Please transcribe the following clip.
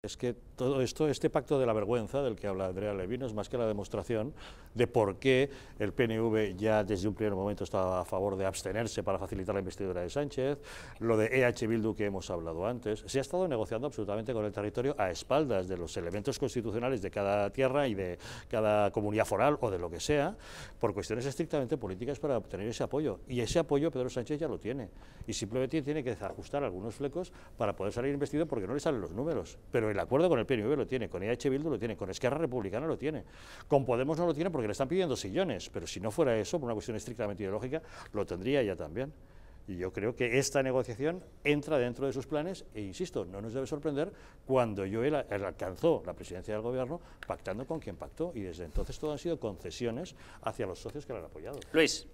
Es que todo esto, este pacto de la vergüenza del que habla Andrea Levino es más que la demostración de por qué el PNV ya desde un primer momento estaba a favor de abstenerse para facilitar la investidura de Sánchez, lo de EH Bildu que hemos hablado antes. Se ha estado negociando absolutamente con el territorio a espaldas de los elementos constitucionales de cada tierra y de cada comunidad foral o de lo que sea, por cuestiones estrictamente políticas para obtener ese apoyo. Y ese apoyo Pedro Sánchez ya lo tiene. Y simplemente tiene que ajustar algunos flecos para poder salir investido porque no le salen los números el acuerdo con el PNV lo tiene, con IH e Bildu lo tiene, con Esquerra Republicana lo tiene, con Podemos no lo tiene porque le están pidiendo sillones, pero si no fuera eso, por una cuestión estrictamente ideológica, lo tendría ya también. Y yo creo que esta negociación entra dentro de sus planes e, insisto, no nos debe sorprender cuando Joel alcanzó la presidencia del gobierno pactando con quien pactó y desde entonces todo han sido concesiones hacia los socios que lo han apoyado. Luis.